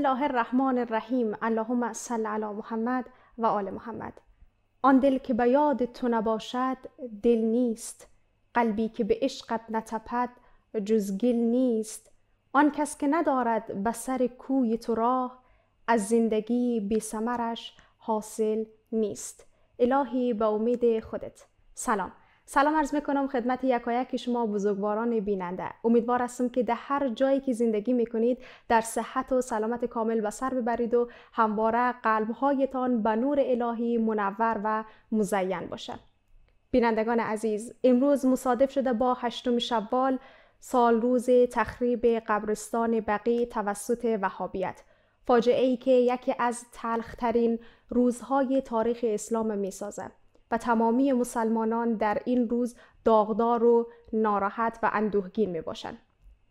الله الرحمن الرحیم اللهم صل علی محمد و آل محمد آن دل که به یاد تو نباشد دل نیست قلبی که به عشقت نتپد جزگل نیست آن کس که ندارد به سر کوی تو راه از زندگی بی سمرش حاصل نیست الهی به امید خودت سلام سلام عرض میکنم خدمت یکایک شما بزرگواران بیننده امیدوار هستم که در هر جایی که زندگی میکنید در صحت و سلامت کامل به سر ببرید و همواره قلب به نور الهی منور و مزین باشد بینندگان عزیز امروز مصادف شده با هشتم شوال سال روز تخریب قبرستان بقی توسط وهابیت فاجعه ای که یکی از تلخترین روزهای تاریخ اسلام می و تمامی مسلمانان در این روز داغدار و ناراحت و اندوهگین می باشند.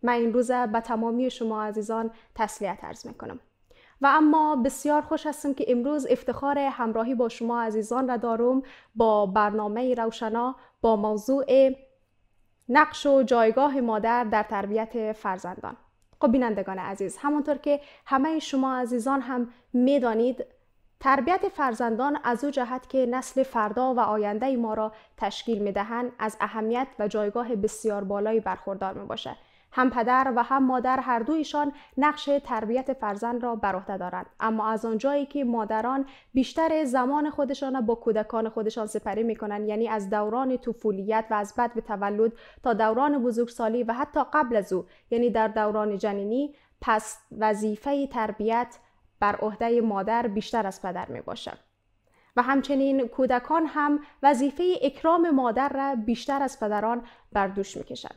من این روزه به تمامی شما عزیزان تسلیت ارز می کنم. و اما بسیار خوش هستم که امروز افتخار همراهی با شما عزیزان را دارم با برنامه روشنا با موضوع نقش و جایگاه مادر در تربیت فرزندان. خب بینندگان عزیز همانطور که همه شما عزیزان هم میدانید تربیت فرزندان از او جهت که نسل فردا و آینده ما را تشکیل می دهند از اهمیت و جایگاه بسیار بالایی برخوردار می باشد. هم پدر و هم مادر هر دویشان نقش تربیت فرزند را بر عهده دارند اما از آنجایی که مادران بیشتر زمان خودشان را با کودکان خودشان سپری کنند یعنی از دوران طفولیت و از بد به تولد تا دوران بزرگسالی و حتی قبل از او یعنی در دوران جنینی پس وظیفه تربیت بر عهده مادر بیشتر از پدر می باشد. و همچنین کودکان هم وظیفه اکرام مادر را بیشتر از پدران بر دوش میکشند.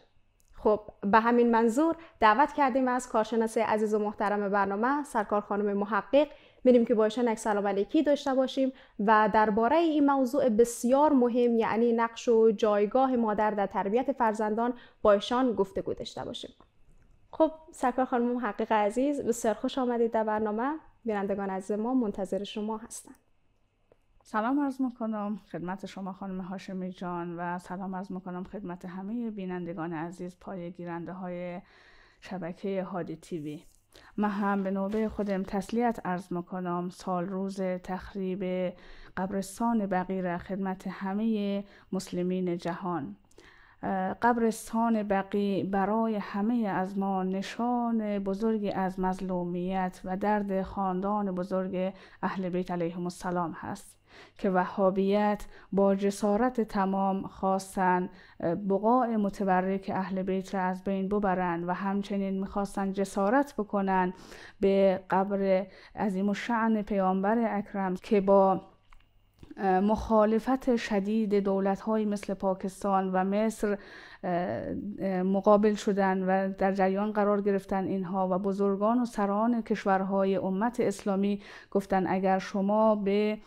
خب به همین منظور دعوت کردیم از کارشناس عزیز و محترم برنامه سرکار خانم محقق میریم که بایشان سلام علیکی داشته باشیم و درباره این موضوع بسیار مهم یعنی نقش و جایگاه مادر در تربیت فرزندان بایشان گفته گفتگو داشته باشیم خب سرکار خانم محقق عزیز بسیار خوش آمدید در برنامه بینندگان از ما منتظر شما هستند سلام عرض میکنم خدمت شما خانم هاشمی جان و سلام عرض میکنم خدمت همه بینندگان عزیز پای گیرنده های شبکه هادی تیوی من هم به نوبه خودم تسلیت عرض میکنم سال روز تخریب قبرستان بقیره خدمت همه مسلمین جهان قبرستان بقی برای همه از ما نشان بزرگی از مظلومیت و درد خاندان بزرگ اهل بیت علیهم السلام هست که وهابیت با جسارت تمام خواستن بقاع متبرک اهل بیت را از بین ببرند و همچنین میخواستن جسارت بکنن به قبر عظیم و شعن پیامبر اکرم که با مخالفت شدید دولت های مثل پاکستان و مصر مقابل شدن و در جریان قرار گرفتن اینها و بزرگان و سران کشورهای امت اسلامی گفتن اگر شما به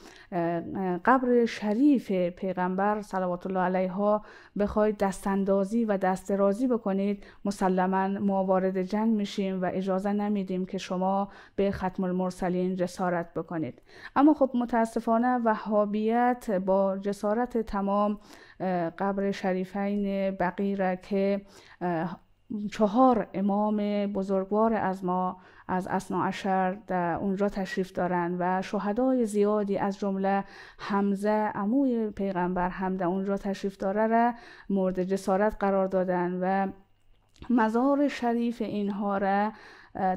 قبر شریف پیغمبر صلوات الله علیه ها بخواید دستاندازی و دسترازی بکنید مسلما ما وارد جنگ میشیم و اجازه نمیدیم که شما به ختم المرسلین جسارت بکنید اما خب متاسفانه وهابیت با جسارت تمام قبر شریفین بقیره که چهار امام بزرگوار از ما از اسنا اشر در اونجا تشریف دارند و شهدای زیادی از جمله حمزه عموی پیغمبر هم در اونجا تشریف داره را مورد جسارت قرار دادن و مزار شریف اینها را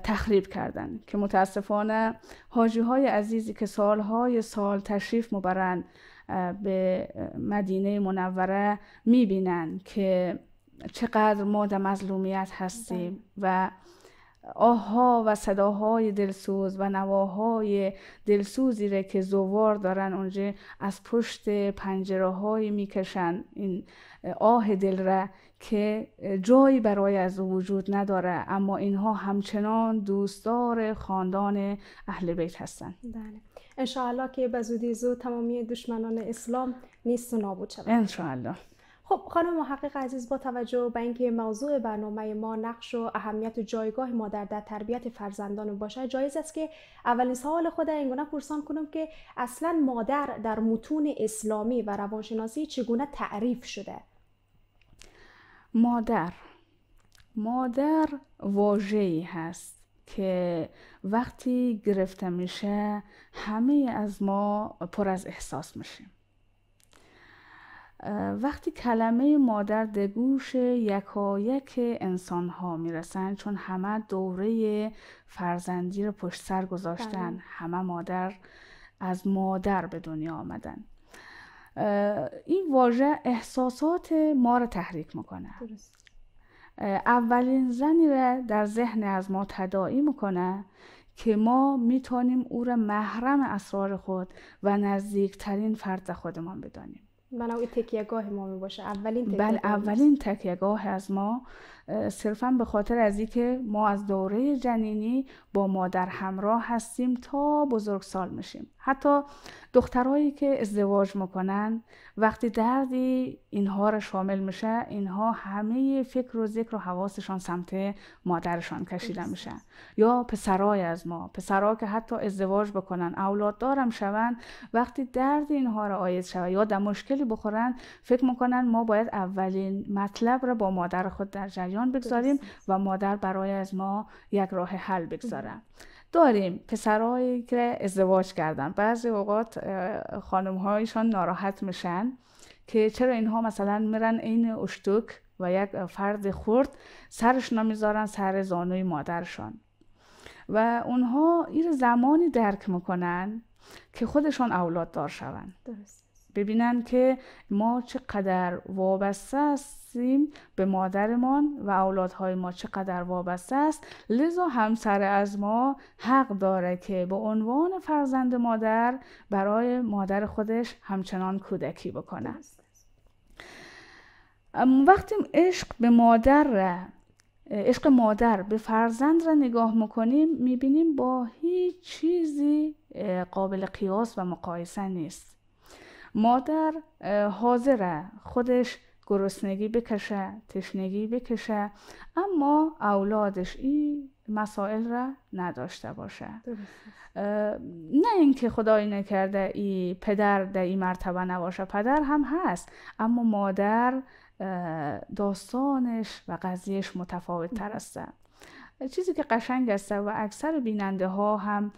تخریب کردن که متاسفانه حاجی های عزیزی که سالهای سال تشریف مبرند به مدینه منوره میبینن که چقدر ما در مظلومیت هستیم بله. و آها و صداهای دلسوز و نواهای دلسوزی را که زوار دارن اونجا از پشت پنجره های میکشن این آه دل را که جایی برای از وجود نداره اما اینها همچنان دوستدار خاندان اهل بیت هستند. بله. انشاءالله که به زودی زود تمامی دشمنان اسلام نیست و نابود شود انشاءالله خب خانم محقق عزیز با توجه به اینکه موضوع برنامه ما نقش و اهمیت و جایگاه مادر در تربیت فرزندان باشه جایز است که اولین سوال خود اینگونه پرسان کنم که اصلا مادر در متون اسلامی و روانشناسی چگونه تعریف شده مادر مادر واژه‌ای هست که وقتی گرفته میشه همه از ما پر از احساس میشیم وقتی کلمه مادر گوش یکایک انسان ها میرسن چون همه دوره فرزندی رو پشت سر گذاشتن بله. همه مادر از مادر به دنیا آمدن این واژه احساسات ما رو تحریک میکنه اولین زنی را در ذهن از ما تداعی میکنه که ما میتونیم او را محرم اسرار خود و نزدیکترین فرد خودمان بدانیم من او تکیهگاه ما میباشه اولین بله، تکیهگاه اولین تکیهگاه از ما صرفا به خاطر از اینکه ما از دوره جنینی با مادر همراه هستیم تا بزرگسال میشیم حتی دخترایی که ازدواج میکنن وقتی دردی اینها را شامل میشه اینها همه فکر و ذکر و حواسشان سمت مادرشان کشیده میشه یا پسرای از ما پسرها که حتی ازدواج بکنن اولاد دارم شون وقتی درد اینها را آید شود یا در مشکلی بخورن فکر میکنن ما باید اولین مطلب را با مادر خود در جریان بگذاریم و مادر برای از ما یک راه حل بگذارن داریم پسرهایی که ازدواج کردن بعضی اوقات خانمهایشان ناراحت میشن که چرا اینها مثلا میرن این اشتوک و یک فرد خورد سرش نمیذارن سر زانوی مادرشان و اونها این زمانی درک میکنن که خودشان اولاد دار شوند ببینن که ما چقدر وابسته است هستیم به مادرمان و اولادهای ما چقدر وابسته است لذا همسر از ما حق داره که به عنوان فرزند مادر برای مادر خودش همچنان کودکی بکنه وقتی عشق به مادر عشق مادر به فرزند را نگاه میکنیم میبینیم با هیچ چیزی قابل قیاس و مقایسه نیست مادر حاضره خودش گرسنگی بکشه تشنگی بکشه اما اولادش این مسائل را نداشته باشه نه اینکه خدایی نکرده ای پدر در این مرتبه نباشه پدر هم هست اما مادر داستانش و قضیهش متفاوت تر است چیزی که قشنگ است و اکثر بیننده ها هم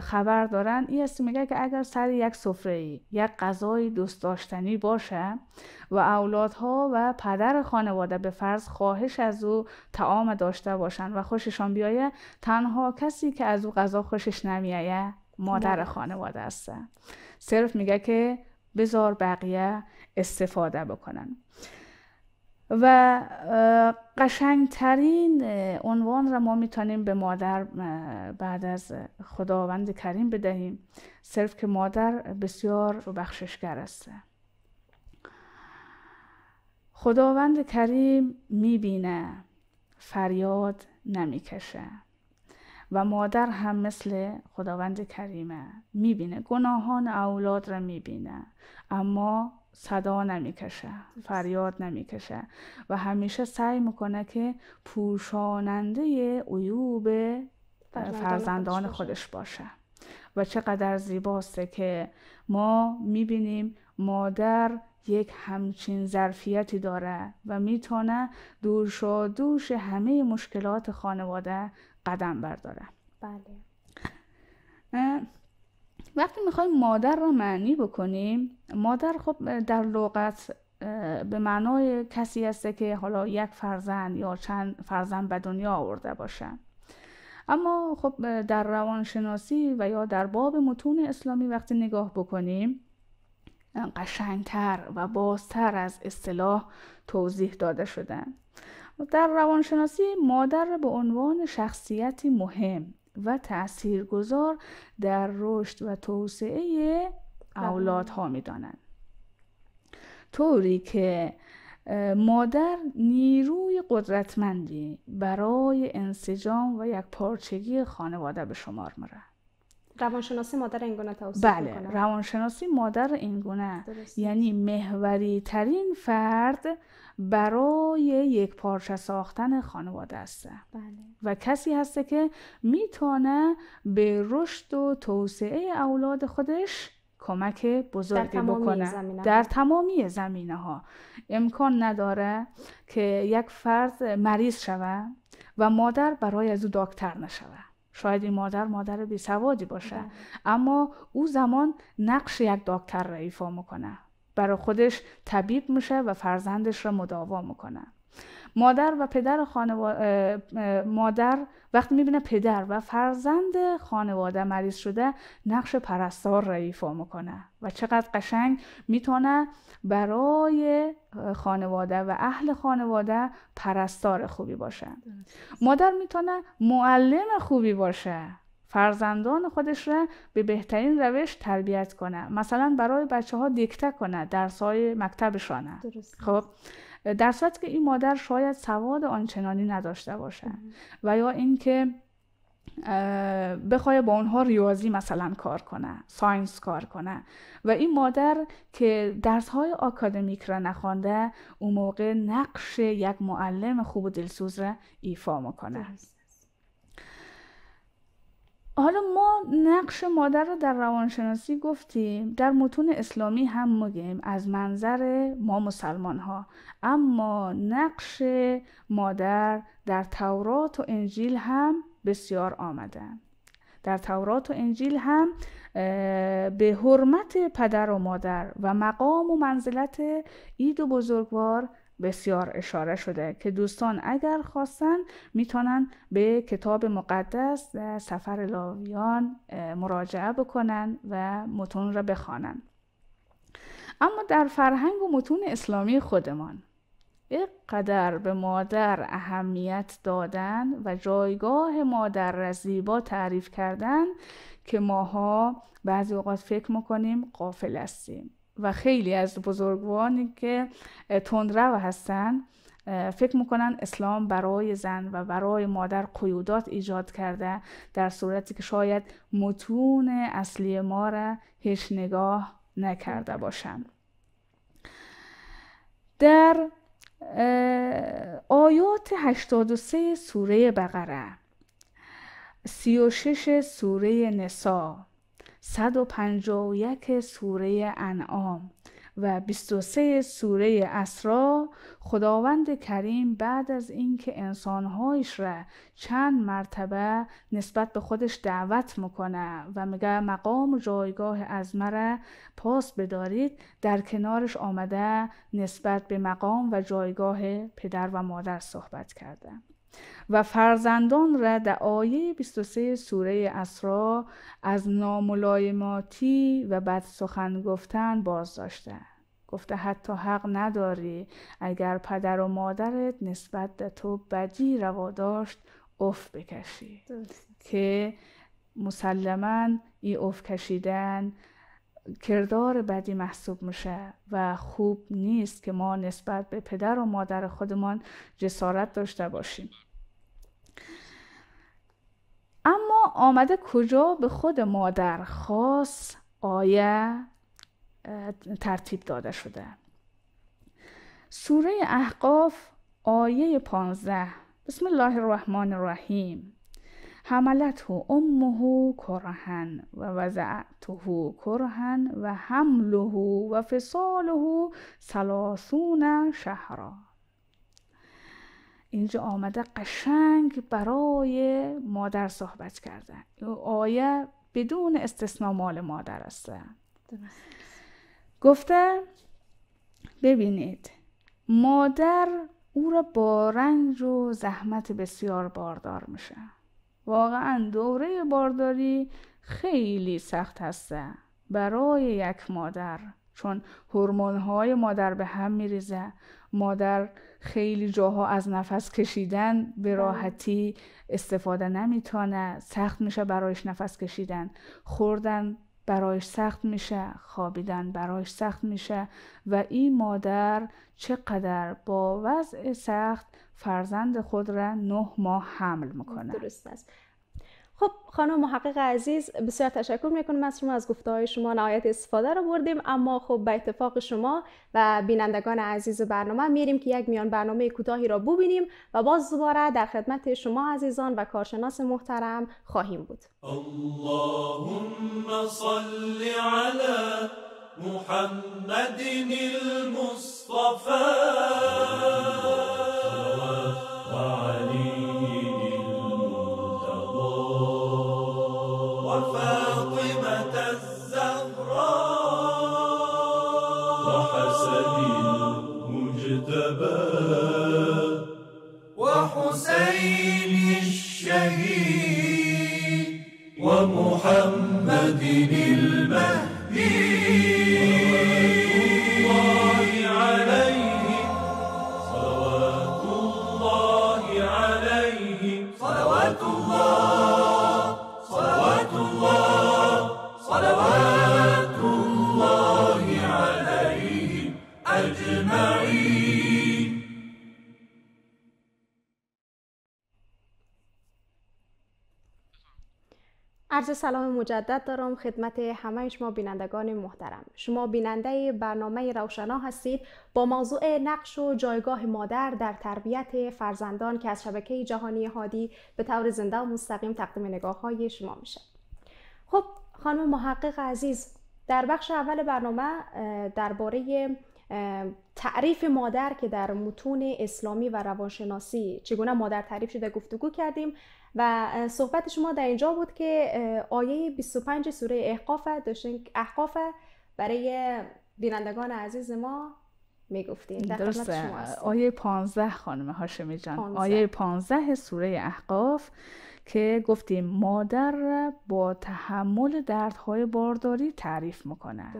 خبر دارن این است میگه که اگر سر یک سفره ای یک غذای دوست داشتنی باشه و اولادها و پدر خانواده به فرض خواهش از او تعام داشته باشن و خوششان بیایه تنها کسی که از او غذا خوشش نمیایه مادر خانواده است صرف میگه که بزار بقیه استفاده بکنن و قشنگترین عنوان را ما میتونیم به مادر بعد از خداوند کریم بدهیم صرف که مادر بسیار بخششگر است خداوند کریم میبینه فریاد نمیکشه و مادر هم مثل خداوند کریمه میبینه گناهان اولاد را میبینه اما صدا نمیکشه فریاد نمیکشه و همیشه سعی میکنه که پوشاننده عیوب فرزندان خودش باشه و چقدر زیباسته که ما میبینیم مادر یک همچین ظرفیتی داره و میتونه دوشا دوش همه مشکلات خانواده قدم برداره بله وقتی میخوایم مادر را معنی بکنیم مادر خب در لغت به معنای کسی هسته که حالا یک فرزند یا چند فرزند به دنیا آورده باشه اما خب در روانشناسی و یا در باب متون اسلامی وقتی نگاه بکنیم قشنگتر و بازتر از اصطلاح توضیح داده شدن در روانشناسی مادر به عنوان شخصیتی مهم و تاثیرگذار در رشد و توسعه اولادها بله. میدانند طوری که مادر نیروی قدرتمندی برای انسجام و یک پارچگی خانواده به شمار میره روانشناسی مادر اینگونه توصیف بله روانشناسی مادر اینگونه یعنی محوری ترین فرد برای یک پارچه ساختن خانواده است بله. و کسی هسته که میتونه به رشد و توسعه اولاد خودش کمک بزرگی بکنه در تمامی زمینه ها امکان نداره که یک فرد مریض شوه و مادر برای از او دکتر نشوه شاید این مادر مادر بی سوادی باشه بله. اما او زمان نقش یک دکتر را ایفا میکنه برای خودش طبیب میشه و فرزندش را مداوا میکنه مادر و پدر خانواده، مادر وقتی میبینه پدر و فرزند خانواده مریض شده نقش پرستار را ایفا میکنه و چقدر قشنگ میتونه برای خانواده و اهل خانواده پرستار خوبی باشه مادر میتونه معلم خوبی باشه فرزندان خودش را به بهترین روش تربیت کنه مثلا برای بچه ها دیکته کنه درس های مکتبشانه خب در صورتی که این مادر شاید سواد آنچنانی نداشته باشه و یا اینکه بخواه با اونها ریاضی مثلا کار کنه ساینس کار کنه و این مادر که درس های آکادمیک را نخوانده اون موقع نقش یک معلم خوب و دلسوز را ایفا میکنه حالا ما نقش مادر رو در روانشناسی گفتیم در متون اسلامی هم میگیم از منظر ما مسلمان ها اما نقش مادر در تورات و انجیل هم بسیار آمده. در تورات و انجیل هم به حرمت پدر و مادر و مقام و منزلت اید و بزرگوار بسیار اشاره شده که دوستان اگر خواستن میتونن به کتاب مقدس سفر لاویان مراجعه بکنن و متون را بخوانند. اما در فرهنگ و متون اسلامی خودمان قدر به مادر اهمیت دادن و جایگاه مادر را زیبا تعریف کردن که ماها بعضی اوقات فکر میکنیم قافل هستیم و خیلی از بزرگوانی که تندرو هستن فکر میکنن اسلام برای زن و برای مادر قیودات ایجاد کرده در صورتی که شاید متون اصلی ما را هیچ نگاه نکرده باشند در آیات 83 سوره بقره 36 سوره نسا 151 سوره انعام و 23 سوره اسرا خداوند کریم بعد از اینکه انسانهایش را چند مرتبه نسبت به خودش دعوت میکنه و میگه مقام و جایگاه از مرا پاس بدارید در کنارش آمده نسبت به مقام و جایگاه پدر و مادر صحبت کرده و فرزندان را در آیه 23 سوره اسرا از ناملایماتی و بد سخن گفتن باز داشته گفته حتی حق نداری اگر پدر و مادرت نسبت به تو بدی روا داشت اف بکشی که مسلما این اف کشیدن کردار بدی محسوب میشه و خوب نیست که ما نسبت به پدر و مادر خودمان جسارت داشته باشیم اما آمده کجا به خود مادر خاص آیه ترتیب داده شده سوره احقاف آیه 15 بسم الله الرحمن الرحیم حملته امه کرهن و وضعته کرهن و حمله و فصاله سلاسون شهرا اینجا آمده قشنگ برای مادر صحبت کرده آیه بدون استثنا مال مادر است گفته ببینید مادر او را با رنج و زحمت بسیار باردار میشه واقعا دوره بارداری خیلی سخت هسته برای یک مادر چون هورمون های مادر به هم میریزه مادر خیلی جاها از نفس کشیدن به بله. راحتی استفاده نمیتونه سخت میشه برایش نفس کشیدن خوردن برایش سخت میشه خوابیدن برایش سخت میشه و این مادر چقدر با وضع سخت فرزند خود را نه ماه حمل میکنه درست است خب خانم محقق عزیز بسیار تشکر میکنم از شما از گفته های شما نهایت استفاده رو بردیم اما خب به اتفاق شما و بینندگان عزیز برنامه میریم که یک میان برنامه کوتاهی را ببینیم و باز دوباره در خدمت شما عزیزان و کارشناس محترم خواهیم بود اللهم صل محمد المصطفی الحسين الشهيد ومحمد المهدي صلوات الله عليه صلوات الله سلام مجدد دارم خدمت همه شما بینندگان محترم شما بیننده برنامه روشنا هستید با موضوع نقش و جایگاه مادر در تربیت فرزندان که از شبکه جهانی هادی به طور زنده و مستقیم تقدیم نگاه های شما میشه خب خانم محقق عزیز در بخش اول برنامه درباره تعریف مادر که در متون اسلامی و روانشناسی چگونه مادر تعریف شده گفتگو کردیم و صحبت شما در اینجا بود که آیه 25 سوره احقاف داشتین احقاف برای بینندگان عزیز ما میگفتین است آیه 15 خانم هاشمی جان پانزه. آیه 15 سوره احقاف که گفتیم مادر با تحمل دردهای بارداری تعریف میکنه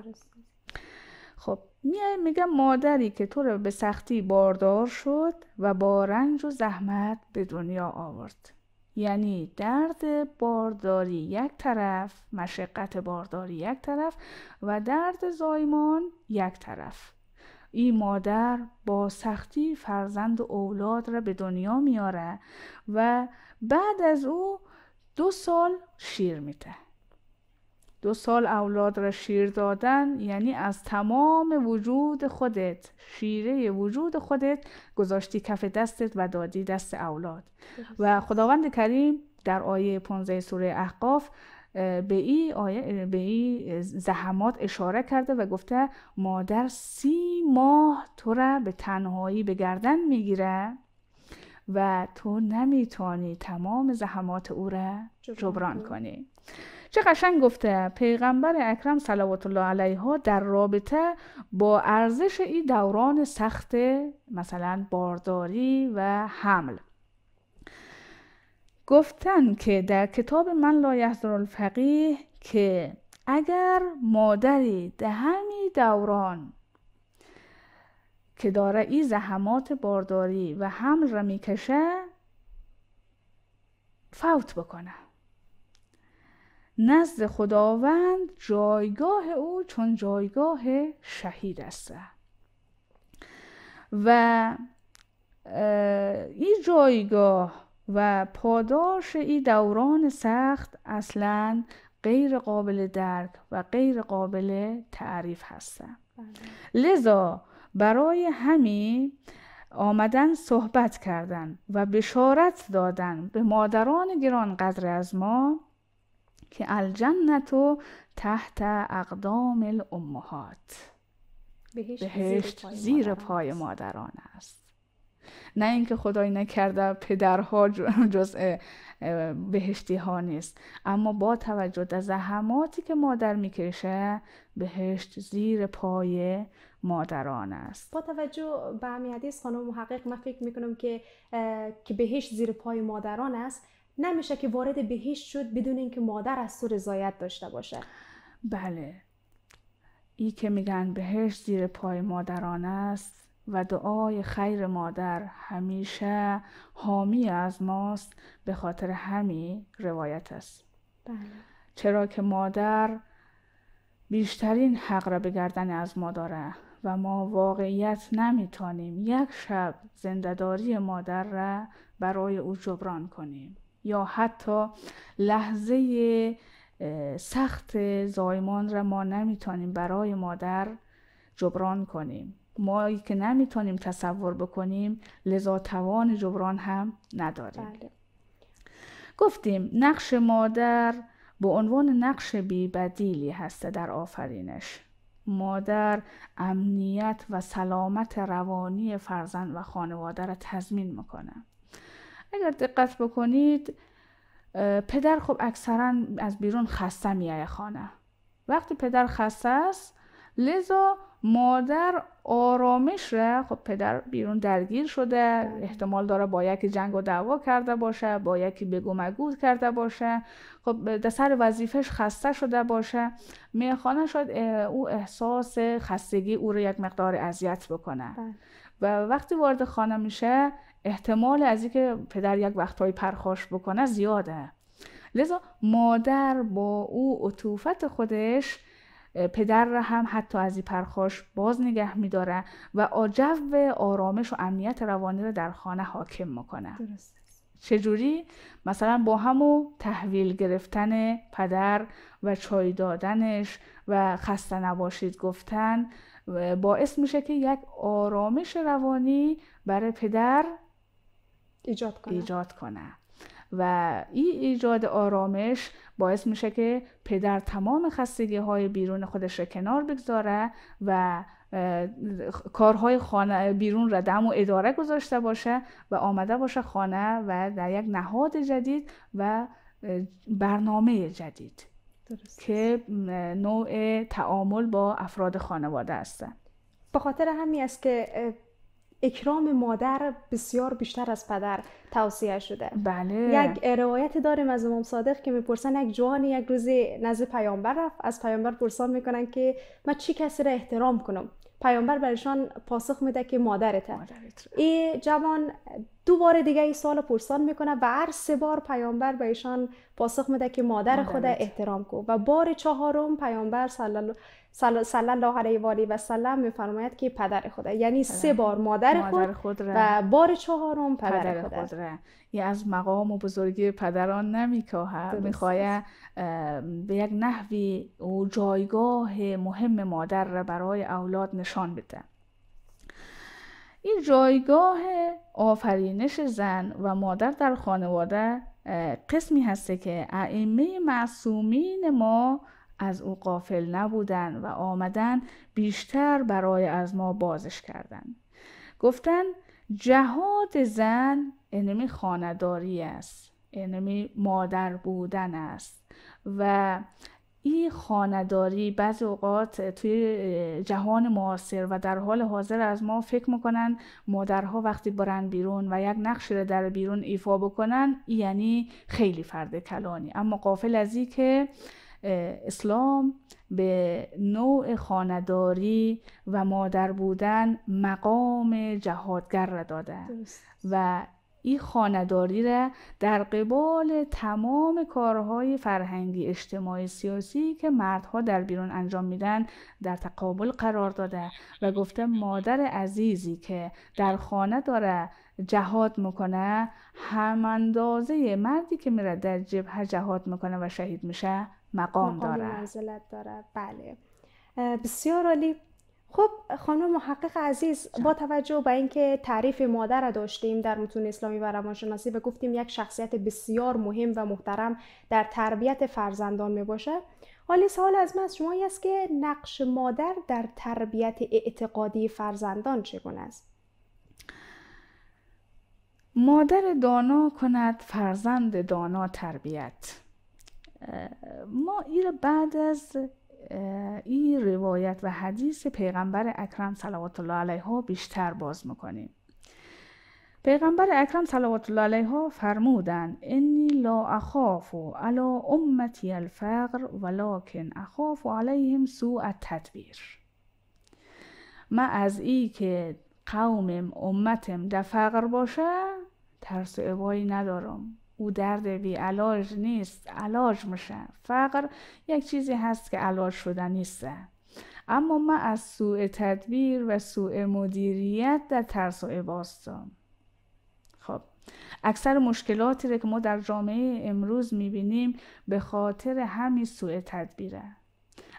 خب میگم مادری که تو رو به سختی باردار شد و با رنج و زحمت به دنیا آورد یعنی درد بارداری یک طرف مشقت بارداری یک طرف و درد زایمان یک طرف این مادر با سختی فرزند و اولاد را به دنیا میاره و بعد از او دو سال شیر میته دو سال اولاد را شیر دادن یعنی از تمام وجود خودت شیره وجود خودت گذاشتی کف دستت و دادی دست اولاد و خداوند کریم در آیه 15 سوره احقاف به ای, آیه به ای زحمات اشاره کرده و گفته مادر سی ماه تو را به تنهایی به گردن میگیره و تو نمیتونی تمام زحمات او را جبران کنی چه قشنگ گفته پیغمبر اکرم صلوات الله علیه ها در رابطه با ارزش این دوران سخت مثلا بارداری و حمل گفتن که در کتاب من لا یحضر الفقیه که اگر مادری در همین دوران که داره ای زحمات بارداری و حمل را میکشه فوت بکنه نزد خداوند جایگاه او چون جایگاه شهید است و این جایگاه و پاداش این دوران سخت اصلا غیر قابل درک و غیر قابل تعریف هستند بله. لذا برای همین آمدن صحبت کردن و بشارت دادن به مادران گرانقدر از ما که الجنت تحت اقدام الامهات بهشت, زیر, پای, مادران است نه اینکه خدای نکرده پدرها جز بهشتی ها نیست اما با توجه به زحماتی که مادر میکشه بهشت زیر پای مادران است با توجه به همین حدیث خانم محقق من فکر میکنم که که بهشت زیر پای مادران است نمیشه که وارد بهشت شد بدون اینکه مادر از تو رضایت داشته باشه بله ای که میگن بهشت زیر پای مادران است و دعای خیر مادر همیشه حامی از ماست به خاطر همی روایت است بله. چرا که مادر بیشترین حق را به گردن از ما داره و ما واقعیت نمیتانیم یک شب زندهداری مادر را برای او جبران کنیم یا حتی لحظه سخت زایمان را ما نمیتونیم برای مادر جبران کنیم ما که نمیتونیم تصور بکنیم لذا توان جبران هم نداریم بله. گفتیم نقش مادر به عنوان نقش بیبدیلی هست در آفرینش مادر امنیت و سلامت روانی فرزند و خانواده را تضمین میکنه اگر دقت بکنید پدر خب اکثرا از بیرون خسته میایه خانه وقتی پدر خسته است لذا مادر آرامش را خب پدر بیرون درگیر شده احتمال داره با یکی جنگ و دعوا کرده باشه با یکی بگو مگو کرده باشه خب در سر وظیفش خسته شده باشه میخانه شاید او احساس خستگی او را یک مقدار اذیت بکنه بله. و وقتی وارد خانه میشه احتمال از اینکه پدر یک وقتهایی پرخاش بکنه زیاده لذا مادر با او عطوفت خودش پدر را هم حتی از این پرخاش باز نگه میداره و جو آرامش و امنیت روانی را در خانه حاکم میکنه درست. چجوری مثلا با همو تحویل گرفتن پدر و چای دادنش و خسته نباشید گفتن باعث میشه که یک آرامش روانی برای پدر ایجاد کنه, ایجاد و این ایجاد آرامش باعث میشه که پدر تمام خستگی های بیرون خودش را کنار بگذاره و کارهای خانه بیرون را دم و اداره گذاشته باشه و آمده باشه خانه و در یک نهاد جدید و برنامه جدید درست. که نوع تعامل با افراد خانواده هستند به خاطر همین است که اکرام مادر بسیار بیشتر از پدر توصیه شده بله یک روایت داریم از امام صادق که میپرسن یک جوانی یک روزی نزد پیامبر رفت از پیامبر پرسان میکنن که من چی کسی را احترام کنم پیامبر برشان پاسخ میده که مادرت این جوان دو بار دیگه این سال پرسان میکنه و هر سه بار پیامبر به پاسخ میده که مادر خود احترام کن و بار چهارم پیامبر صلی الله صلی الله علیه و آله و سلم میفرماید که پدر خدا یعنی سه بار مادر, خود, و بار چهارم پدر, پدر خود, را. از مقام و بزرگی پدران نمیکاهد میخواهد به یک نحوی و جایگاه مهم مادر را برای اولاد نشان بده این جایگاه آفرینش زن و مادر در خانواده قسمی هسته که ائمه معصومین ما از او قافل نبودن و آمدن بیشتر برای از ما بازش کردن گفتن جهاد زن انمی خانداری است انمی مادر بودن است و این خانداری بعضی اوقات توی جهان معاصر و در حال حاضر از ما فکر میکنن مادرها وقتی برن بیرون و یک نقش را در بیرون ایفا بکنن یعنی خیلی فرد کلانی اما قافل از این که اسلام به نوع خانداری و مادر بودن مقام جهادگر را داده و این خانداری را در قبال تمام کارهای فرهنگی اجتماعی سیاسی که مردها در بیرون انجام میدن در تقابل قرار داده و گفته مادر عزیزی که در خانه داره جهاد میکنه هم اندازه مردی که میره در جبهه جهاد میکنه و شهید میشه مقام, مقام دارد بله بسیار عالی خب خانم محقق عزیز با توجه به اینکه تعریف مادر را داشتیم در متون اسلامی و روانشناسی و گفتیم یک شخصیت بسیار مهم و محترم در تربیت فرزندان می باشه. حالی سوال از من از شما است که نقش مادر در تربیت اعتقادی فرزندان چگونه است مادر دانا کند فرزند دانا تربیت ما این بعد از این روایت و حدیث پیغمبر اکرم صلوات الله علیه ها بیشتر باز میکنیم پیغمبر اکرم صلوات الله علیه ها فرمودن انی لا اخاف علا امتی الفقر ولکن اخافو علیهم سوء التدبیر ما از ای که قومم امتم در فقر باشه ترس و ندارم او درد بی علاج نیست علاج میشه فقر یک چیزی هست که علاج شده نیسته. اما ما از سوء تدبیر و سوء مدیریت در ترس و عباستم خب اکثر مشکلاتی که ما در جامعه امروز میبینیم به خاطر همین سوء تدبیره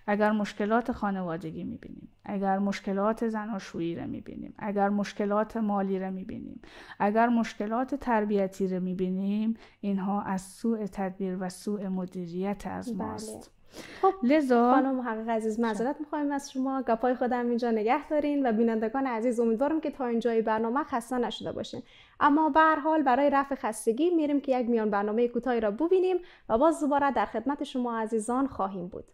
اگر مشکلات خانوادگی میبینیم اگر مشکلات زناشویی را میبینیم اگر مشکلات مالی را میبینیم اگر مشکلات تربیتی را میبینیم اینها از سوء تدبیر و سوء مدیریت از بله. ماست بله. لذا خانم محقق عزیز معذرت میخوایم از شما گپای خودم اینجا نگه دارین و بینندگان عزیز امیدوارم که تا اینجای برنامه خسته نشده باشین اما به هر حال برای رفع خستگی میریم که یک میان برنامه کوتاهی را ببینیم و باز دوباره در خدمت شما عزیزان خواهیم بود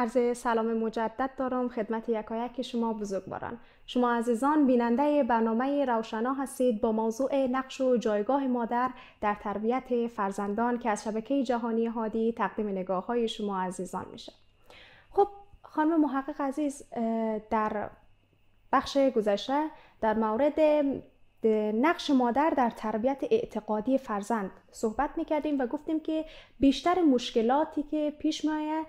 عرض سلام مجدد دارم خدمت یکایک شما بزرگواران شما عزیزان بیننده برنامه روشنا هستید با موضوع نقش و جایگاه مادر در تربیت فرزندان که از شبکه جهانی هادی تقدیم نگاه های شما عزیزان میشه خب خانم محقق عزیز در بخش گذشته در مورد نقش مادر در تربیت اعتقادی فرزند صحبت میکردیم و گفتیم که بیشتر مشکلاتی که پیش آید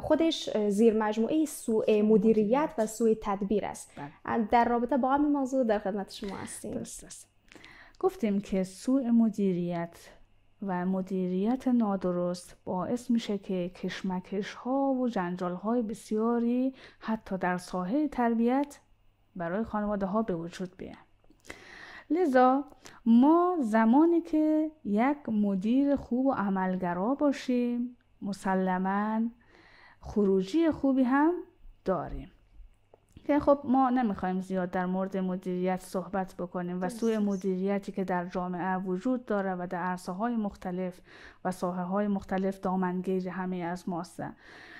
خودش زیر مجموعه سوء مدیریت و سوء تدبیر است بله. در رابطه با همین موضوع در خدمت شما هستیم گفتیم که سوء مدیریت و مدیریت نادرست باعث میشه که کشمکش ها و جنجال های بسیاری حتی در ساحه تربیت برای خانواده ها به وجود بیاد لذا ما زمانی که یک مدیر خوب و عملگرا باشیم مسلما خروجی خوبی هم داریم که خب ما نمیخوایم زیاد در مورد مدیریت صحبت بکنیم و سوی مدیریتی که در جامعه وجود داره و در عرصه های مختلف و ساحه های مختلف دامنگیر همه از ماست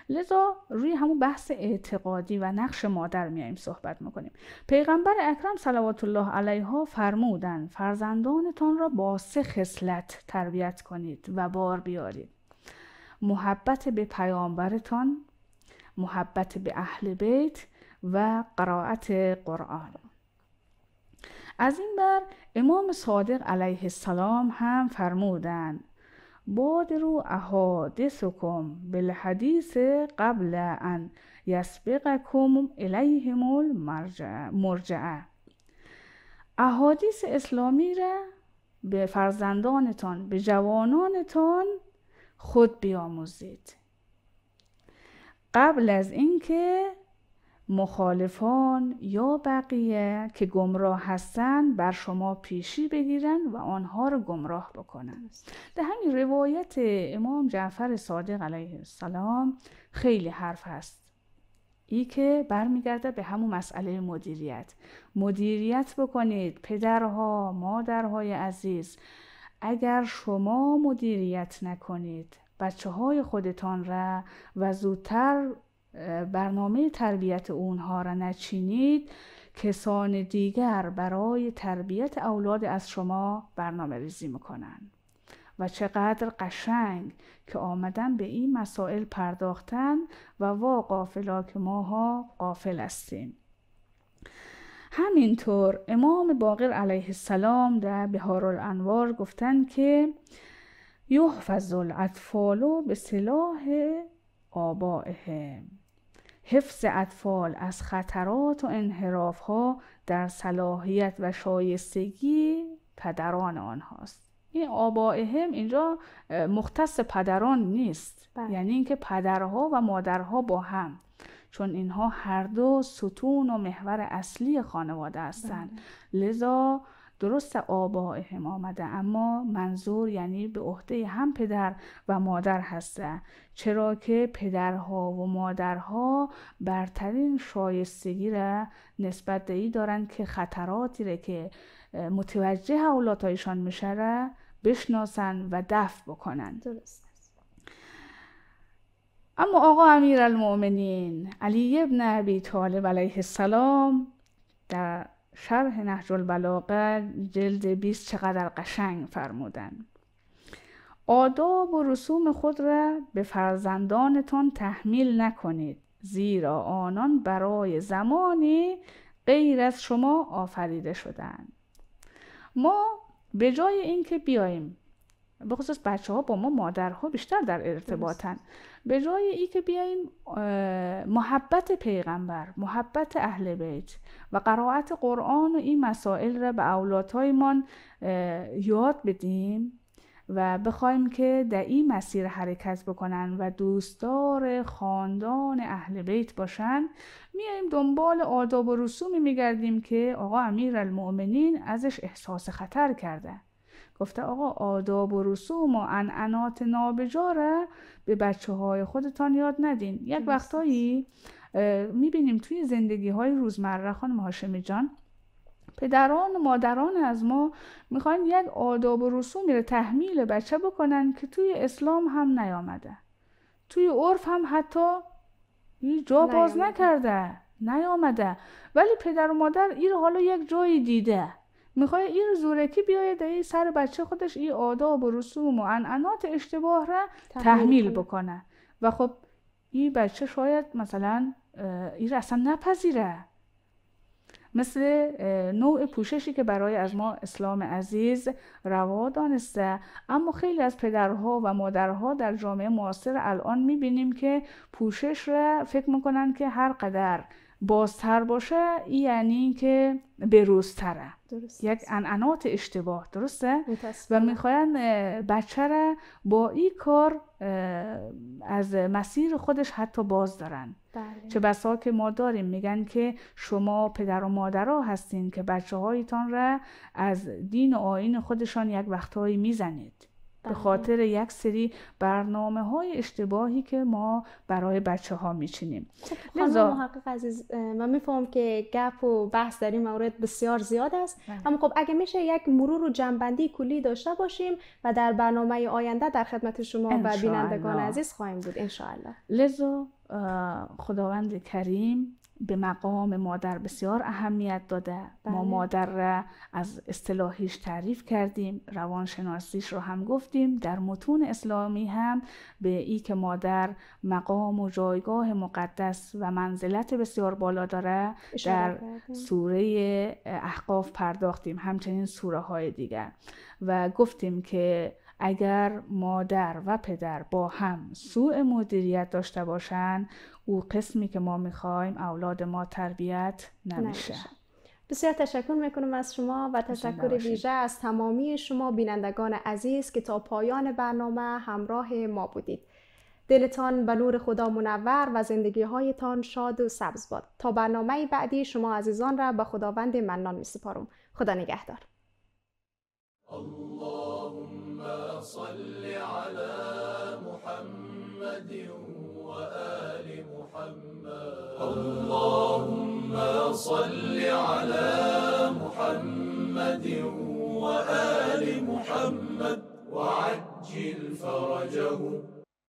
لذا روی همون بحث اعتقادی و نقش مادر میاییم صحبت میکنیم پیغمبر اکرم صلوات الله علیه ها فرمودن فرزندانتان را با سه خصلت تربیت کنید و بار بیارید محبت به پیامبرتان محبت به اهل بیت و قرائت قرآن از این بر امام صادق علیه السلام هم فرمودند بادرو احادثکم بالحدیث قبل ان الیه الیهم المرجعه احادیث اسلامی را به فرزندانتان به جوانانتان خود بیاموزید قبل از اینکه مخالفان یا بقیه که گمراه هستند بر شما پیشی بگیرند و آنها را گمراه بکنند در همین روایت امام جعفر صادق علیه السلام خیلی حرف هست ای که برمیگرده به همون مسئله مدیریت مدیریت بکنید پدرها مادرهای عزیز اگر شما مدیریت نکنید بچه های خودتان را و زودتر برنامه تربیت اونها را نچینید کسان دیگر برای تربیت اولاد از شما برنامه ریزی میکنند و چقدر قشنگ که آمدن به این مسائل پرداختن و وا قافلا که ماها قافل هستیم همینطور امام باقر علیه السلام در بهار الانوار گفتن که یحفظ الاطفال به صلاح آبائهم حفظ اطفال از خطرات و انحراف ها در صلاحیت و شایستگی پدران آنهاست این آبائهم اینجا مختص پدران نیست بله. یعنی اینکه پدرها و مادرها با هم چون اینها هر دو ستون و محور اصلی خانواده هستند بله. لذا درست آبائهم آمده اما منظور یعنی به عهده هم پدر و مادر هسته چرا که پدرها و مادرها برترین شایستگی را نسبت به ای دارند که خطراتی را که متوجه اولادهایشان میشه را بشناسند و دفع بکنند درست اما آقا امیر المؤمنین علی ابن ابی طالب علیه السلام در شرح نهج البلاغه جلد 20 چقدر قشنگ فرمودن آداب و رسوم خود را به فرزندانتان تحمیل نکنید زیرا آنان برای زمانی غیر از شما آفریده شدند ما به جای اینکه بیاییم به خصوص بچه ها با ما مادرها بیشتر در ارتباطن به جای ای که بیایم محبت پیغمبر محبت اهل بیت و قرائت قرآن و این مسائل را به اولادهایمان یاد بدیم و بخوایم که در این مسیر حرکت بکنن و دوستدار خاندان اهل بیت باشن میایم دنبال آداب و رسومی میگردیم که آقا امیر ازش احساس خطر کرده گفته آقا آداب و رسوم و انعنات نابجاره به بچه های خودتان یاد ندین یک وقتایی میبینیم توی زندگی های روزمره خانم هاشمی جان پدران و مادران از ما میخوان یک آداب و رسومی رو تحمیل بچه بکنن که توی اسلام هم نیامده توی عرف هم حتی این جا باز نکرده نیامده ولی پدر و مادر این حالا یک جایی دیده میخوای این زورکی بیاید در سر بچه خودش این آداب و رسوم و انعنات اشتباه را تحمیل بکنه و خب این بچه شاید مثلا این را اصلا نپذیره مثل نوع پوششی که برای از ما اسلام عزیز روا دانسته اما خیلی از پدرها و مادرها در جامعه معاصر الان میبینیم که پوشش را فکر میکنن که هر قدر بازتر باشه این یعنی که بروزتره درست. یک انعنات اشتباه درسته؟ و میخواین بچه را با این کار از مسیر خودش حتی باز دارن بله. چه بسا که ما داریم میگن که شما پدر و مادرها هستین که بچه هایتان را از دین و آین خودشان یک وقتهایی میزنید به بله. خاطر یک سری برنامه های اشتباهی که ما برای بچه ها میچینیم خب، لذا محقق عزیز من میفهم که گپ و بحث در این مورد بسیار زیاد است بله. اما خب اگه میشه یک مرور و جنبندی کلی داشته باشیم و در برنامه آینده در خدمت شما و بینندگان عزیز خواهیم بود انشاءالله لذا خداوند کریم به مقام مادر بسیار اهمیت داده ما بله. مادر را از اصطلاحیش تعریف کردیم روانشناسیش رو هم گفتیم در متون اسلامی هم به ای که مادر مقام و جایگاه مقدس و منزلت بسیار بالا داره در سوره احقاف پرداختیم همچنین سوره های دیگر و گفتیم که اگر مادر و پدر با هم سوء مدیریت داشته باشند او قسمی که ما میخوایم اولاد ما تربیت نمیشه, بسیار تشکر میکنم از شما و تشکر ویژه از تمامی شما بینندگان عزیز که تا پایان برنامه همراه ما بودید دلتان به نور خدا منور و زندگی هایتان شاد و سبز باد تا برنامه بعدی شما عزیزان را به خداوند منان می سپارم خدا نگهدار اللهم صل محمد اللهم صل على محمد وآل محمد وعجل فرجه